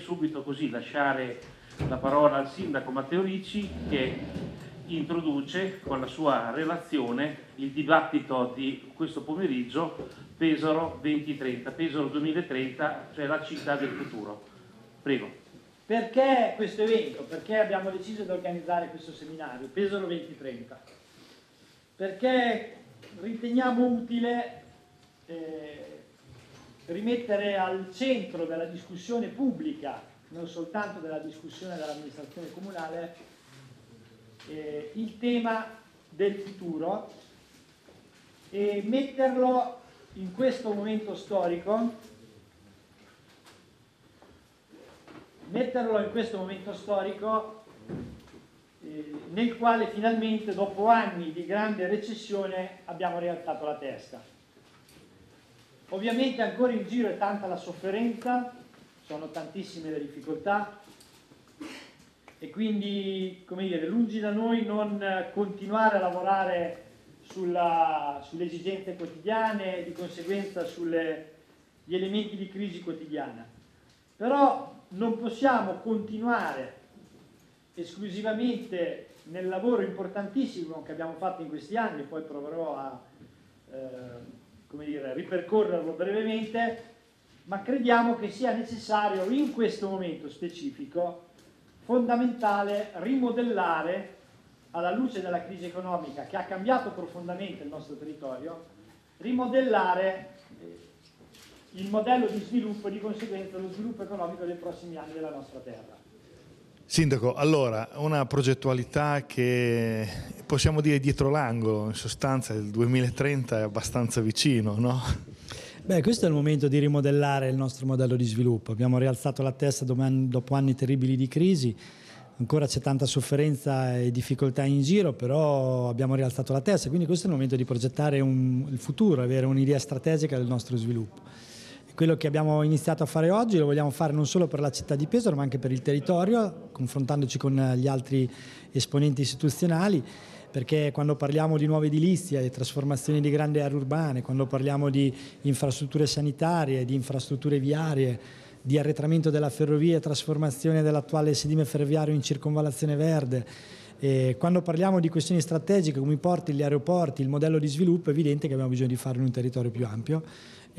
subito così lasciare la parola al sindaco Matteo Ricci che introduce con la sua relazione il dibattito di questo pomeriggio Pesaro 2030, Pesaro 2030, cioè la città del futuro. Prego. Perché questo evento? Perché abbiamo deciso di organizzare questo seminario, Pesaro 2030? Perché riteniamo utile eh, rimettere al centro della discussione pubblica, non soltanto della discussione dell'amministrazione comunale, eh, il tema del futuro e metterlo in questo momento storico metterlo in questo momento storico eh, nel quale finalmente dopo anni di grande recessione abbiamo rialzato la testa. Ovviamente ancora in giro è tanta la sofferenza, sono tantissime le difficoltà e quindi, come dire, lungi da noi non continuare a lavorare sulla, sulle esigenze quotidiane e di conseguenza sugli elementi di crisi quotidiana. Però non possiamo continuare esclusivamente nel lavoro importantissimo che abbiamo fatto in questi anni, poi proverò a... Eh, come dire, ripercorrerlo brevemente, ma crediamo che sia necessario in questo momento specifico fondamentale rimodellare alla luce della crisi economica che ha cambiato profondamente il nostro territorio, rimodellare il modello di sviluppo e di conseguenza lo sviluppo economico dei prossimi anni della nostra terra. Sindaco, allora, una progettualità che possiamo dire dietro l'angolo, in sostanza il 2030 è abbastanza vicino, no? Beh, questo è il momento di rimodellare il nostro modello di sviluppo. Abbiamo rialzato la testa dopo anni terribili di crisi, ancora c'è tanta sofferenza e difficoltà in giro, però abbiamo rialzato la testa, quindi questo è il momento di progettare un, il futuro, avere un'idea strategica del nostro sviluppo quello che abbiamo iniziato a fare oggi lo vogliamo fare non solo per la città di Pesaro ma anche per il territorio, confrontandoci con eh, gli altri esponenti istituzionali perché quando parliamo di nuove edilizie, di trasformazioni di grandi aree urbane, quando parliamo di infrastrutture sanitarie, di infrastrutture viarie, di arretramento della ferrovia e trasformazione dell'attuale sedime ferroviario in circonvallazione verde, e quando parliamo di questioni strategiche come i porti, gli aeroporti, il modello di sviluppo, è evidente che abbiamo bisogno di farlo in un territorio più ampio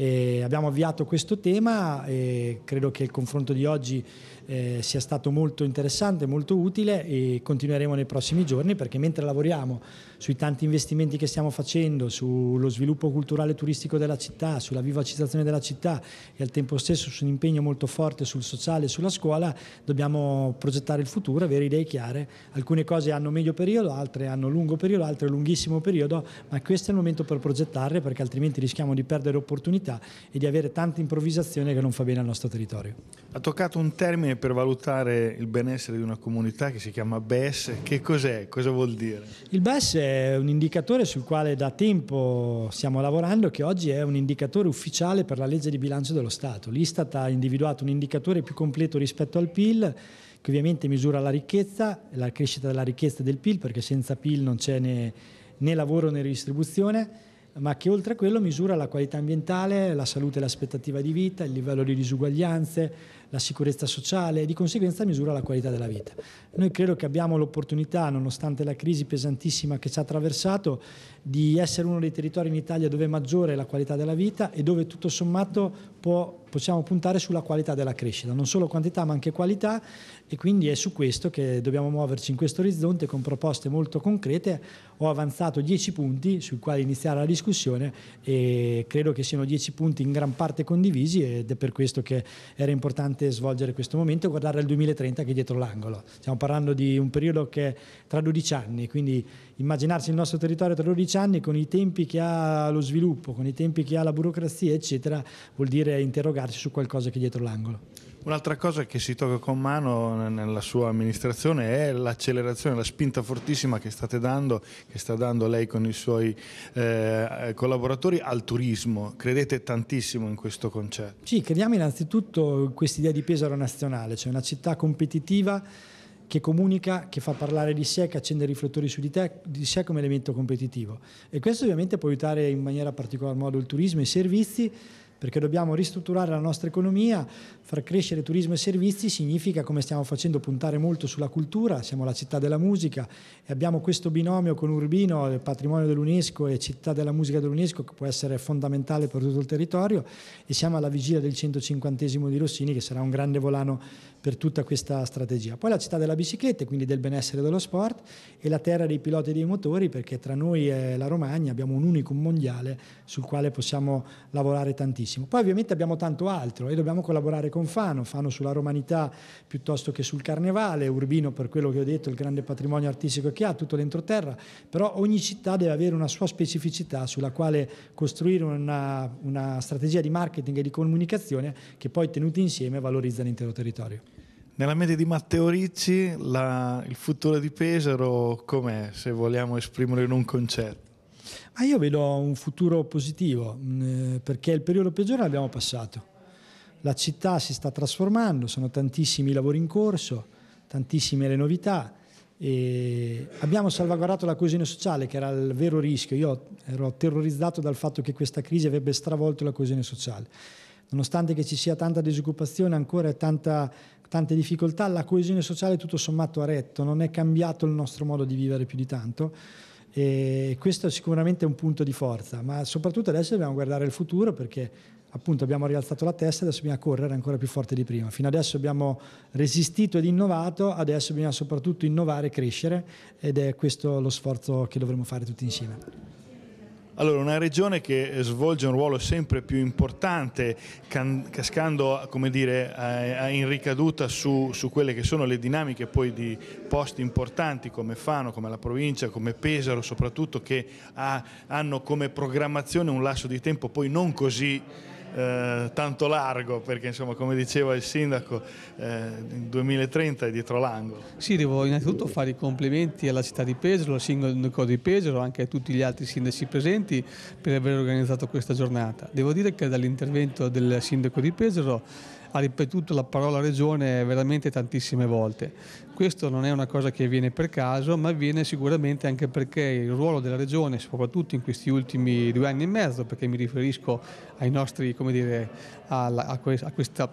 e abbiamo avviato questo tema e credo che il confronto di oggi eh, sia stato molto interessante, molto utile e continueremo nei prossimi giorni perché mentre lavoriamo sui tanti investimenti che stiamo facendo, sullo sviluppo culturale e turistico della città, sulla vivacizzazione della città e al tempo stesso su un impegno molto forte sul sociale e sulla scuola, dobbiamo progettare il futuro, avere idee chiare. Alcune cose hanno medio periodo, altre hanno lungo periodo, altre lunghissimo periodo, ma questo è il momento per progettarle perché altrimenti rischiamo di perdere opportunità e di avere tanta improvvisazione che non fa bene al nostro territorio. Ha toccato un termine per valutare il benessere di una comunità che si chiama BES. Che cos'è? Cosa vuol dire? Il BES è è un indicatore sul quale da tempo stiamo lavorando, che oggi è un indicatore ufficiale per la legge di bilancio dello Stato. L'Istat ha individuato un indicatore più completo rispetto al PIL, che ovviamente misura la ricchezza, la crescita della ricchezza del PIL, perché senza PIL non c'è né, né lavoro né ridistribuzione, ma che oltre a quello misura la qualità ambientale, la salute e l'aspettativa di vita, il livello di disuguaglianze, la sicurezza sociale e di conseguenza misura la qualità della vita. Noi credo che abbiamo l'opportunità, nonostante la crisi pesantissima che ci ha attraversato, di essere uno dei territori in Italia dove è maggiore la qualità della vita e dove tutto sommato può, possiamo puntare sulla qualità della crescita, non solo quantità ma anche qualità e quindi è su questo che dobbiamo muoverci in questo orizzonte con proposte molto concrete. Ho avanzato dieci punti sui quali iniziare la discussione e credo che siano dieci punti in gran parte condivisi ed è per questo che era importante importante svolgere questo momento e guardare al 2030 che è dietro l'angolo. Stiamo parlando di un periodo che è tra 12 anni, quindi immaginarsi il nostro territorio tra 12 anni con i tempi che ha lo sviluppo, con i tempi che ha la burocrazia, eccetera, vuol dire interrogarsi su qualcosa che è dietro l'angolo. Un'altra cosa che si tocca con mano nella sua amministrazione è l'accelerazione, la spinta fortissima che state dando, che sta dando lei con i suoi eh, collaboratori al turismo. Credete tantissimo in questo concetto? Sì, crediamo innanzitutto in questa idea di Pesaro nazionale, cioè una città competitiva che comunica, che fa parlare di sé, che accende i riflettori su di, te, di sé come elemento competitivo. E questo ovviamente può aiutare in maniera particolar modo il turismo e i servizi, perché dobbiamo ristrutturare la nostra economia, far crescere turismo e servizi significa, come stiamo facendo, puntare molto sulla cultura, siamo la città della musica e abbiamo questo binomio con Urbino, il patrimonio dell'UNESCO e città della musica dell'UNESCO che può essere fondamentale per tutto il territorio e siamo alla vigilia del 150 di Rossini che sarà un grande volano per tutta questa strategia. Poi la città della bicicletta, quindi del benessere dello sport e la terra dei piloti e dei motori perché tra noi e la Romagna abbiamo un unicum mondiale sul quale possiamo lavorare tantissimo tantissimo. Poi ovviamente abbiamo tanto altro e dobbiamo collaborare con Fano, Fano sulla romanità piuttosto che sul carnevale, Urbino per quello che ho detto, il grande patrimonio artistico che ha, tutto l'entroterra, però ogni città deve avere una sua specificità sulla quale costruire una, una strategia di marketing e di comunicazione che poi tenuti insieme valorizza l'intero territorio. Nella mente di Matteo Ricci la, il futuro di Pesaro com'è, se vogliamo esprimerlo in un concetto? Ma ah, io vedo un futuro positivo, mm, eh, perché il periodo peggiore l'abbiamo passato. La città si sta trasformando, sono tantissimi i lavori in corso, tantissime le novità. E abbiamo salvaguardato la coesione sociale, che era il vero rischio. Io ero terrorizzato dal fatto che questa crisi avrebbe stravolto la coesione sociale. Nonostante ci sia tanta disoccupazione ancora e tanta, tante difficoltà, la coesione sociale tutto sommato ha retto, non è cambiato il nostro modo di vivere più di tanto e questo è sicuramente un punto di forza, ma soprattutto adesso dobbiamo guardare il futuro perché appunto abbiamo rialzato la testa e adesso bisogna correre ancora più forte di prima. Fino adesso abbiamo resistito ed innovato, adesso bisogna soprattutto innovare e crescere ed è questo lo sforzo che dovremo fare tutti insieme. Allora, una regione che svolge un ruolo sempre più importante, cascando dire, in ricaduta su, su, quelle che sono le dinamiche poi di posti importanti come Fano, come la provincia, come Pesaro soprattutto, che ha, hanno come programmazione un lasso di tempo poi non così eh, tanto largo perché insomma come diceva il sindaco eh, il 2030 è dietro l'angolo. Sì, devo innanzitutto fare i complimenti alla città di Pesaro, al sindaco di Pesaro, anche a tutti gli altri sindaci presenti per aver organizzato questa giornata. Devo dire che dall'intervento del sindaco di Pesaro ha ripetuto la parola regione veramente tantissime volte. Questo non è una cosa che avviene per caso, ma avviene sicuramente anche perché il ruolo della regione, soprattutto in questi ultimi due anni e mezzo, perché mi riferisco ai nostri, come dire, alla, a, questa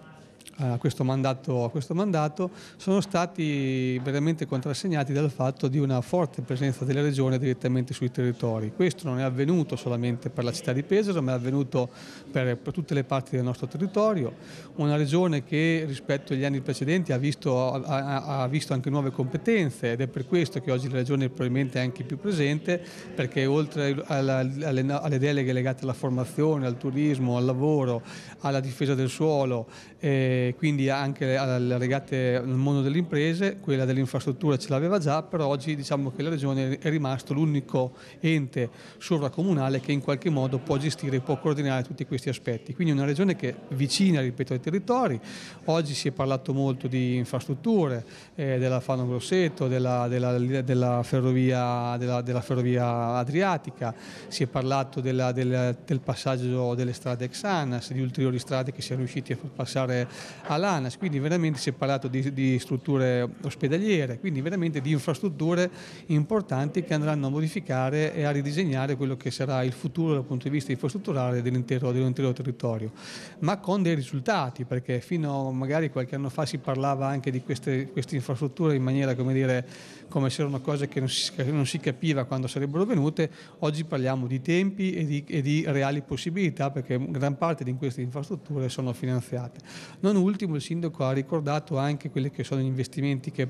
a questo, mandato, a questo mandato sono stati veramente contrassegnati dal fatto di una forte presenza delle regioni direttamente sui territori. Questo non è avvenuto solamente per la città di Pesaro, ma è avvenuto per, per tutte le parti del nostro territorio. Una regione che rispetto agli anni precedenti ha visto, ha, ha visto anche nuove competenze ed è per questo che oggi la regione è probabilmente anche più presente, perché oltre alla, alle, alle deleghe legate alla formazione, al turismo, al lavoro, alla difesa del suolo, eh, quindi anche alle regate al mondo delle imprese, quella dell'infrastruttura ce l'aveva già, però oggi diciamo che la Regione è rimasto l'unico ente sovracomunale che in qualche modo può gestire e può coordinare tutti questi aspetti. Quindi una Regione che è vicina, ripeto, ai territori, oggi si è parlato molto di infrastrutture, eh, della Fano Grosseto, della, della, della, ferrovia, della, ferrovia, adriatica, si è parlato del passaggio delle strade Exanas, di ulteriori strade che si è riusciti a far passare all'ANAS, quindi veramente si è parlato di, di strutture ospedaliere, quindi veramente di infrastrutture importanti che andranno a modificare e a ridisegnare quello che sarà il futuro dal punto di vista infrastrutturale dell'intero, dell territorio, ma con dei risultati, perché fino magari qualche anno fa si parlava anche di queste, queste infrastrutture in maniera, come dire, come se erano cose che non si, che non si capiva quando sarebbero venute, oggi parliamo di tempi e di, e di reali possibilità perché gran parte di queste infrastrutture sono finanziate. Non ultimo il sindaco ha ricordato anche quelli che sono gli investimenti che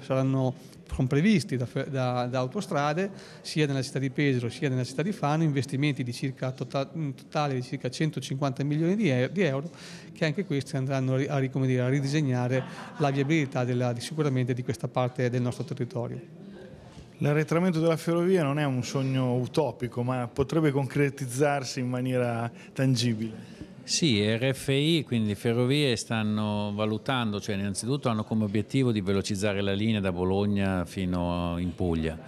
saranno sono previsti da, da, da, autostrade sia nella città di Pesaro sia nella città di Fano investimenti di circa, total, mm, totale di circa 150 milioni di, euro, di euro che anche questi andranno a, a, dire, a ridisegnare la viabilità della, di, sicuramente di questa parte del nostro territorio. L'arretramento della ferrovia non è un sogno utopico ma potrebbe concretizzarsi in maniera tangibile. Sì, RFI, quindi Ferrovie, stanno valutando, cioè innanzitutto hanno come obiettivo di velocizzare la linea da Bologna fino in Puglia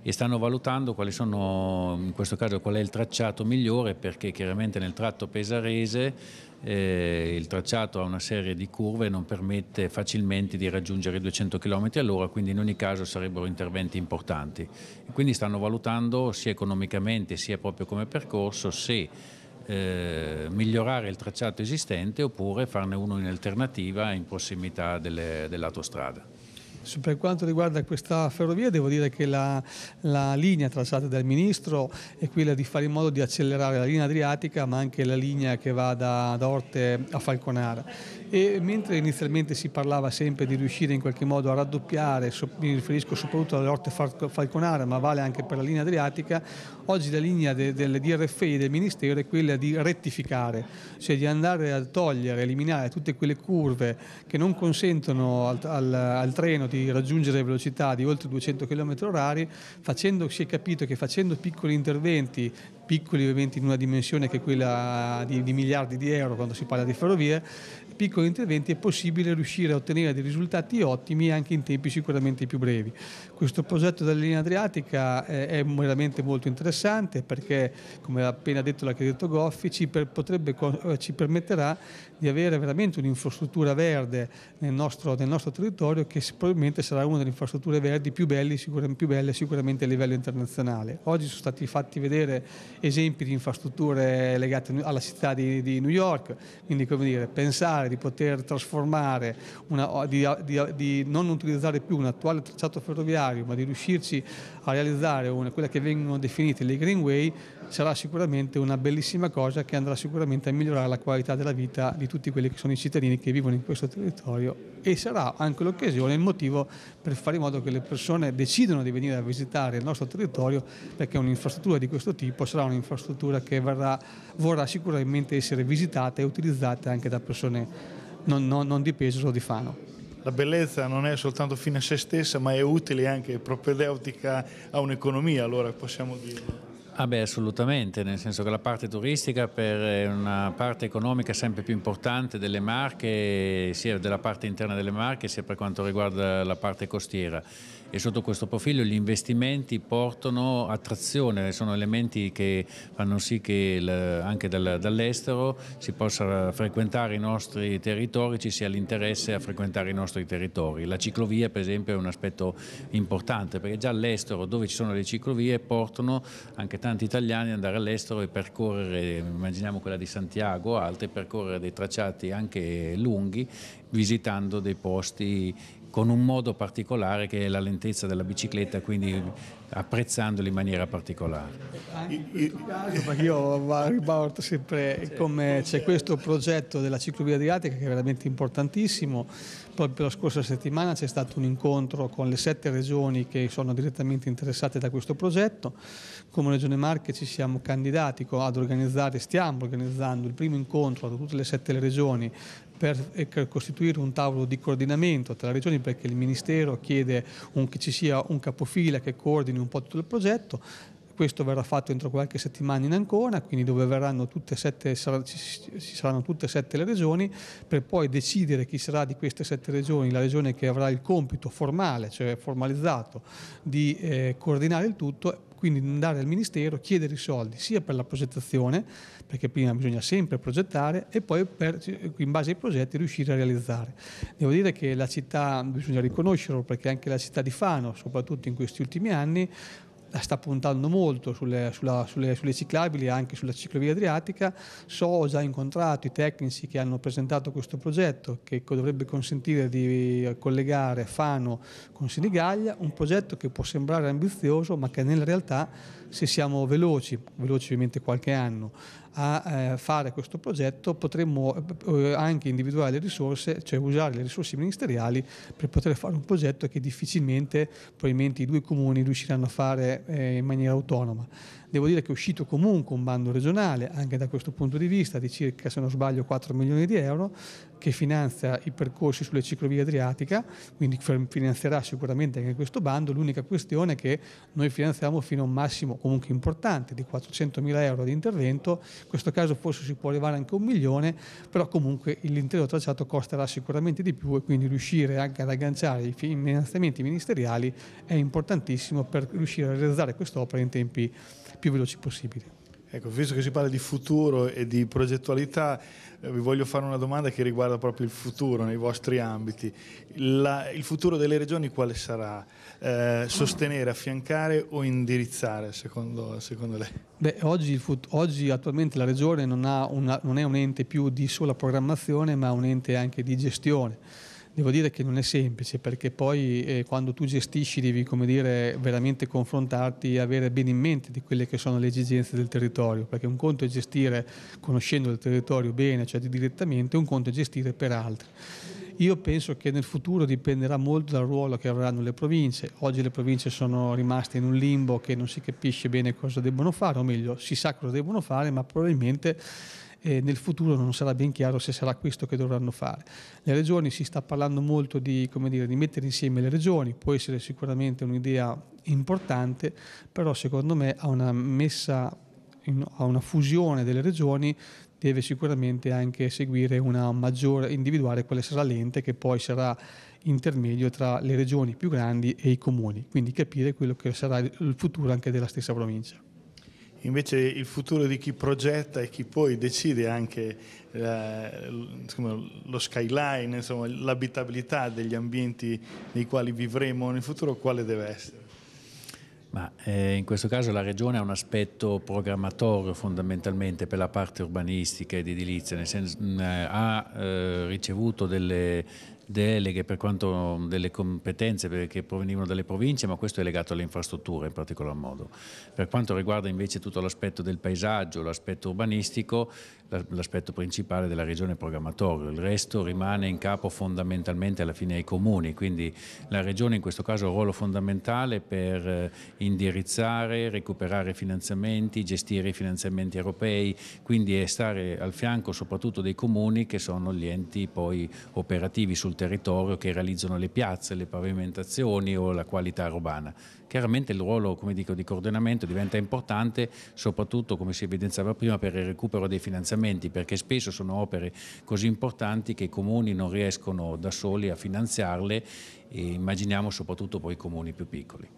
e stanno valutando quali sono, in questo caso qual è il tracciato migliore perché chiaramente nel tratto pesarese eh, il tracciato ha una serie di curve e non permette facilmente di raggiungere i 200 km all'ora quindi in ogni caso sarebbero interventi importanti e quindi stanno valutando sia economicamente sia proprio come percorso se eh, migliorare il tracciato esistente oppure farne uno in alternativa in prossimità delle, dell'autostrada. Per quanto riguarda questa ferrovia devo dire che la, la, linea tracciata dal Ministro è quella di fare in modo di accelerare la linea adriatica ma anche la linea che va da, da Orte a Falconara e mentre inizialmente si parlava sempre di riuscire in qualche modo a raddoppiare, mi riferisco soprattutto alle rotta falconare, ma vale anche per la linea adriatica, oggi la linea de, del DRFI del Ministero è quella di rettificare, cioè di andare a togliere, eliminare tutte quelle curve che non consentono al, al, al treno di raggiungere velocità di oltre 200 km h facendo, si è capito che facendo piccoli interventi piccoli ovviamente in una dimensione che è quella di, di miliardi di euro quando si parla di ferrovie, piccoli interventi è possibile riuscire a ottenere dei risultati ottimi anche in tempi sicuramente più brevi. Questo progetto della linea adriatica eh, è veramente molto interessante perché, come ha appena detto l'architetto Goffi, ci, potrebbe, eh, ci permetterà di avere veramente un'infrastruttura verde nel nostro, nel nostro territorio che probabilmente sarà una delle infrastrutture verdi più belle, più belle sicuramente a livello internazionale. Oggi sono stati fatti vedere esempi di infrastrutture legate alla città di, di New York, quindi come dire, pensare di poter trasformare, una, di, di, di, non utilizzare più un attuale tracciato ferroviario, ma di riuscirci a realizzare una, quella che vengono definite le greenway, sarà sicuramente una bellissima cosa che andrà sicuramente a migliorare la qualità della vita di tutti tutti quelli che sono i cittadini che vivono in questo territorio e sarà anche l'occasione, il motivo per fare in modo che le persone decidano di venire a visitare il nostro territorio perché un'infrastruttura di questo tipo sarà un'infrastruttura che verrà, vorrà sicuramente essere visitata e utilizzata anche da persone non, non, non di Pesaro o di Fano. La bellezza non è soltanto fine a se stessa, ma è utile anche propedeutica a un'economia, allora possiamo dire. Ah beh, assolutamente, nel senso che la parte turistica per eh, una parte economica sempre più importante delle Marche, sia della parte interna delle Marche sia per quanto riguarda la parte costiera e sotto questo profilo gli investimenti portano attrazione, sono elementi che fanno sì che anche dall'estero si possa frequentare i nostri territori, ci sia l'interesse a frequentare i nostri territori. La ciclovia per esempio è un aspetto importante perché già all'estero dove ci sono le ciclovie portano anche tanti italiani ad andare all'estero e percorrere, immaginiamo quella di Santiago o altre, percorrere dei tracciati anche lunghi visitando dei posti con un modo particolare che è la lentezza della bicicletta, quindi apprezzandoli in maniera particolare. Anche io riporto sempre come c'è questo progetto della ciclovia adriatica che è veramente importantissimo. Proprio la scorsa settimana c'è stato un incontro con le sette regioni che sono direttamente interessate da questo progetto. Come Regione Marche ci siamo candidati ad organizzare, stiamo organizzando il primo incontro da tutte le sette regioni per costituire un tavolo di coordinamento tra le regioni perché il Ministero chiede un, che ci sia un capofila che coordini un po' tutto il progetto. Questo verrà fatto entro qualche settimana in Ancona, quindi dove sette, sarà, ci, ci saranno tutte e sette le regioni, per poi decidere chi sarà di queste sette regioni la regione che avrà il compito formale, cioè formalizzato, di eh, coordinare il tutto quindi andare al Ministero, chiedere i soldi sia per la progettazione, perché prima bisogna sempre progettare, e poi per, in base ai progetti riuscire a realizzare. Devo dire che la città, bisogna riconoscerlo, perché anche la città di Fano, soprattutto in questi ultimi anni, sta puntando molto sulle, sulla, sulle, sulle ciclabili e anche sulla ciclovia adriatica. So, ho già incontrato i tecnici che hanno presentato questo progetto che dovrebbe consentire di collegare Fano con Sinigaglia, un progetto che può sembrare ambizioso ma che nella realtà se siamo veloci, veloci ovviamente qualche anno, a eh, fare questo progetto potremmo eh, eh, anche individuare le risorse, cioè usare le risorse ministeriali per poter fare un progetto che difficilmente probabilmente i due comuni riusciranno a fare eh, in maniera autonoma. Devo dire che è uscito comunque un bando regionale anche da questo punto di vista di circa, se non sbaglio, 4 milioni di euro che finanzia i percorsi sulle ciclovie adriatica, quindi finanzierà sicuramente anche questo bando. L'unica questione è che noi finanziamo fino a un massimo comunque importante di 400 mila euro di intervento, in questo caso forse si può arrivare anche a un milione, però comunque l'intero tracciato costerà sicuramente di più e quindi riuscire anche ad agganciare i finanziamenti ministeriali è importantissimo per riuscire a realizzare quest'opera in tempi più veloci possibili. Ecco, visto che si parla di futuro e di progettualità, eh, vi voglio fare una domanda che riguarda proprio il futuro nei vostri ambiti. La, il futuro delle regioni quale sarà? Eh, sostenere, affiancare o indirizzare, secondo, secondo lei? Beh, oggi, oggi, attualmente la regione non, una, non è un ente più di sola programmazione, ma un ente anche di gestione Devo dire che non è semplice perché poi eh, quando tu gestisci devi come dire, veramente confrontarti e avere bene in mente di quelle che sono le esigenze del territorio, perché un conto è gestire conoscendo il territorio bene, cioè direttamente, un conto è gestire per altri. Io penso che nel futuro dipenderà molto dal ruolo che avranno le province. Oggi le province sono rimaste in un limbo che non si capisce bene cosa debbono fare, o meglio, si sa cosa debbono fare, ma probabilmente eh, nel futuro non sarà ben chiaro se sarà questo che dovranno fare. Le regioni si sta parlando molto di, dire, di mettere insieme le regioni, può essere sicuramente un'idea importante, però secondo me a una messa a una fusione delle regioni deve sicuramente anche seguire una maggiore, individuare quale sarà l'ente che poi sarà intermedio tra le regioni più grandi e i comuni, quindi capire quello che sarà il futuro anche della stessa provincia. Invece il futuro di chi progetta e chi poi decide anche eh, insomma, lo skyline, l'abitabilità degli ambienti nei quali vivremo nel futuro, quale deve essere? Ma, eh, in questo caso la Regione ha un aspetto programmatorio fondamentalmente per la parte urbanistica ed edilizia, nel senso mh, eh, ha eh, ricevuto delle deleghe per quanto delle competenze che provenivano dalle province, ma questo è legato alle infrastrutture in particolar modo. Per quanto riguarda invece tutto l'aspetto del paesaggio, l'aspetto urbanistico, l'aspetto principale della regione programmatorio, il resto rimane in capo fondamentalmente alla fine ai comuni, quindi la regione in questo caso ha un ruolo fondamentale per eh, indirizzare, recuperare finanziamenti, gestire i finanziamenti europei, quindi è stare al fianco soprattutto dei comuni che sono gli enti poi operativi sul territorio territorio che realizzano le piazze, le pavimentazioni o la qualità urbana. Chiaramente il ruolo dico, di coordinamento diventa importante soprattutto come si evidenziava prima per il recupero dei finanziamenti perché spesso sono opere così importanti che i comuni non riescono da soli a finanziarle e immaginiamo soprattutto poi i comuni più piccoli.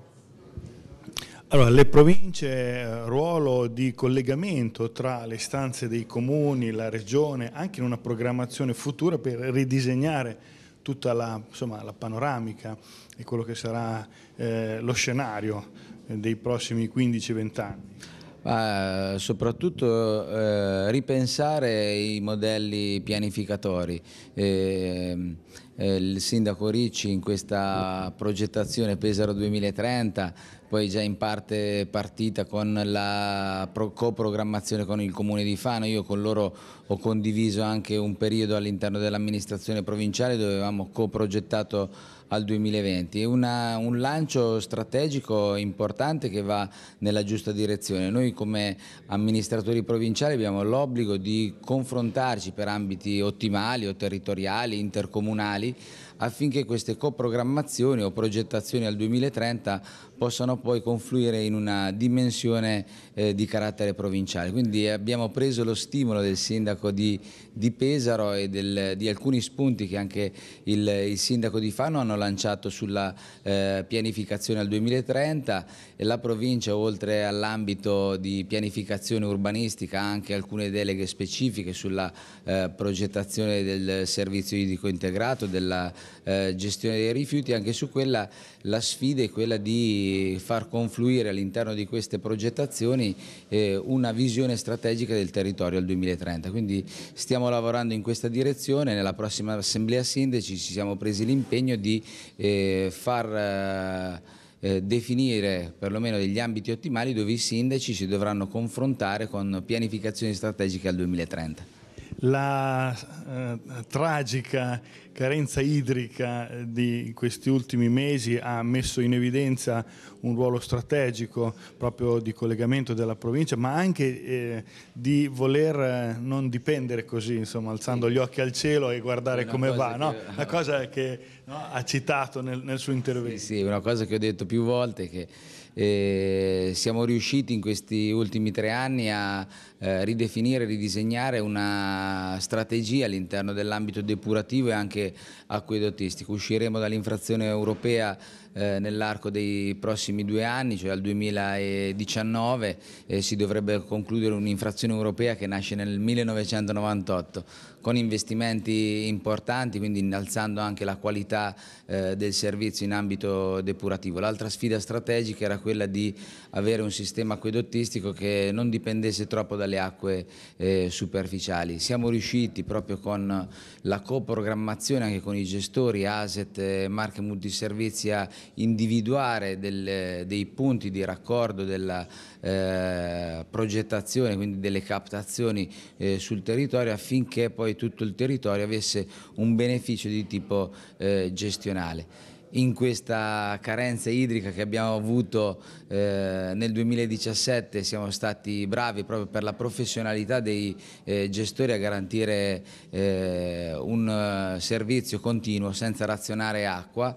Allora, le province eh, ruolo di collegamento tra le stanze dei comuni, la regione, anche in una programmazione futura per ridisegnare tutta la, insomma, la panoramica e quello che sarà eh, lo scenario eh, dei prossimi 15-20 anni? Ma eh, soprattutto eh, ripensare i modelli pianificatori. Eh, eh, il sindaco Ricci in questa progettazione Pesaro 2030 poi già in parte partita con la coprogrammazione con il Comune di Fano, io con loro ho condiviso anche un periodo all'interno dell'amministrazione provinciale dove avevamo coprogettato al 2020. È un lancio strategico importante che va nella giusta direzione. Noi come amministratori provinciali abbiamo l'obbligo di confrontarci per ambiti ottimali o territoriali, intercomunali, affinché queste coprogrammazioni o progettazioni al 2030 possano poi confluire in una dimensione eh, di carattere provinciale. Quindi abbiamo preso lo stimolo del sindaco di, di Pesaro e del, di alcuni spunti che anche il, il sindaco di Fano hanno lanciato lanciato sulla eh, pianificazione al 2030 e la provincia oltre all'ambito di pianificazione urbanistica ha anche alcune deleghe specifiche sulla eh, progettazione del servizio idrico integrato, della eh, gestione dei rifiuti, anche su quella la sfida è quella di far confluire all'interno di queste progettazioni eh, una visione strategica del territorio al 2030, quindi stiamo lavorando in questa direzione, nella prossima assemblea sindaci ci siamo presi l'impegno di eh, far eh, eh, definire perlomeno degli ambiti ottimali dove i sindaci si dovranno confrontare con pianificazioni strategiche al 2030. La eh, tragica carenza idrica eh, di questi ultimi mesi ha messo in evidenza un ruolo strategico proprio di collegamento della provincia, ma anche eh, di voler eh, non dipendere così, insomma, alzando gli occhi al cielo e guardare una come va, che... no? una cosa che no, ha citato nel, nel suo intervento. Sì, sì, una cosa che ho detto più volte che eh, siamo riusciti in questi ultimi tre anni a eh, ridefinire, ridisegnare una strategia all'interno dell'ambito depurativo e anche acquedotistico. Usciremo dall'infrazione europea eh, nell'arco dei prossimi due anni, cioè al 2019, e si dovrebbe concludere un'infrazione europea che nasce nel 1998 con investimenti importanti, quindi innalzando anche la qualità eh, del servizio in ambito depurativo. L'altra sfida strategica era quella di avere un sistema acquedottistico che non dipendesse troppo dalle acque eh, superficiali. Siamo riusciti proprio con la coprogrammazione anche con i gestori, ASET, e eh, Marche Multiservizi a individuare del, dei punti di raccordo della eh, progettazione, quindi delle captazioni eh, sul territorio affinché poi tutto il territorio avesse un beneficio di tipo eh, gestionale in questa carenza idrica che abbiamo avuto eh, nel 2017 siamo stati bravi proprio per la professionalità dei eh, gestori a garantire eh, un eh, servizio continuo senza razionare acqua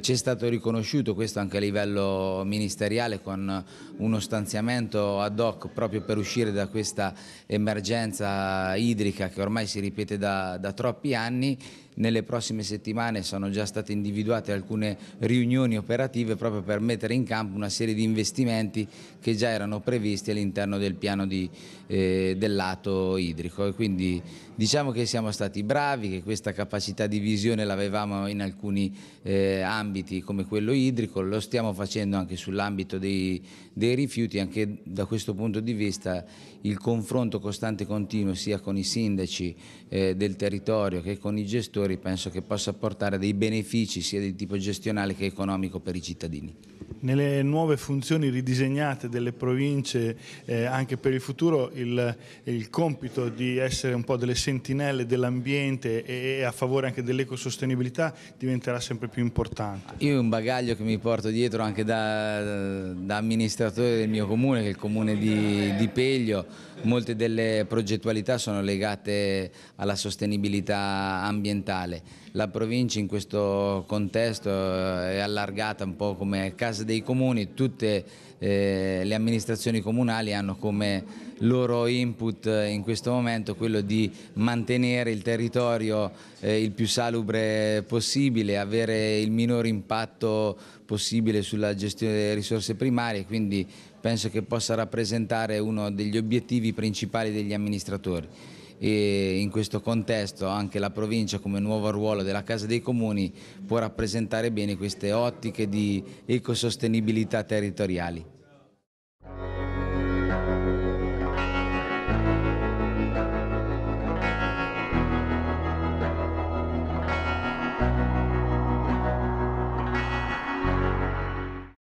ci è stato riconosciuto questo anche a livello ministeriale con uno stanziamento ad hoc proprio per uscire da questa emergenza idrica che ormai si ripete da, da troppi anni nelle prossime settimane sono già state individuate alcune riunioni operative proprio per mettere in campo una serie di investimenti che già erano previsti all'interno del piano di, eh, dell'ato idrico e quindi Diciamo che siamo stati bravi, che questa capacità di visione l'avevamo in alcuni eh, ambiti come quello idrico, lo stiamo facendo anche sull'ambito dei, dei, rifiuti, anche da questo punto di vista il confronto costante e continuo sia con i sindaci eh, del territorio che con i gestori penso che possa portare dei benefici sia di tipo gestionale che economico per i cittadini. Nelle nuove funzioni ridisegnate delle province eh, anche per il futuro il, il compito di essere un po' delle segnalazioni sentinelle dell'ambiente e a favore anche dell'ecosostenibilità diventerà sempre più importante. Io un bagaglio che mi porto dietro anche da, da amministratore del mio comune, che è il comune di, di Peglio, molte delle progettualità sono legate alla sostenibilità ambientale. La provincia in questo contesto eh, è allargata un po' come casa dei comuni, tutte eh, le amministrazioni comunali hanno come loro input eh, in questo momento quello di mantenere il territorio eh, il più salubre possibile, avere il minor impatto possibile sulla gestione delle risorse primarie, quindi penso che possa rappresentare uno degli obiettivi principali degli amministratori e in questo contesto anche la provincia come nuovo ruolo della Casa dei Comuni può rappresentare bene queste ottiche di ecosostenibilità territoriali.